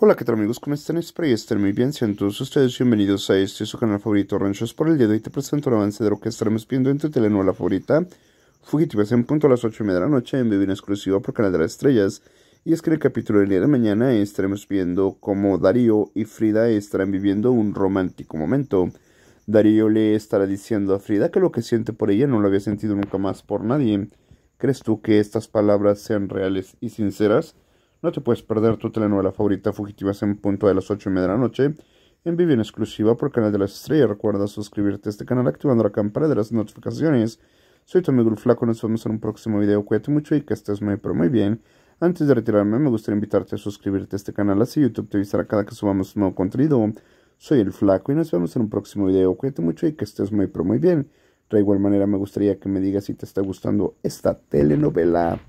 Hola, ¿qué tal amigos? ¿Cómo están? Espero que estén muy bien. Sean todos ustedes bienvenidos a este su canal favorito Ranchos por el día y Te presento el avance de lo que estaremos viendo en tu telenovela favorita. Fugitivas en punto a las 8 y media de la noche en vivo en exclusiva por Canal de las Estrellas. Y es que en el capítulo del día de mañana estaremos viendo cómo Darío y Frida estarán viviendo un romántico momento. Darío le estará diciendo a Frida que lo que siente por ella no lo había sentido nunca más por nadie. ¿Crees tú que estas palabras sean reales y sinceras? No te puedes perder tu telenovela favorita Fugitivas en punto de las 8 y media de la noche en vivo en exclusiva por Canal de las Estrellas. Recuerda suscribirte a este canal activando la campana de las notificaciones. Soy tu amigo el Flaco, nos vemos en un próximo video. Cuídate mucho y que estés muy pero muy bien. Antes de retirarme, me gustaría invitarte a suscribirte a este canal, así YouTube te avisará cada que subamos nuevo contenido. Soy el Flaco y nos vemos en un próximo video. Cuídate mucho y que estés muy pero muy bien. De igual manera, me gustaría que me digas si te está gustando esta telenovela.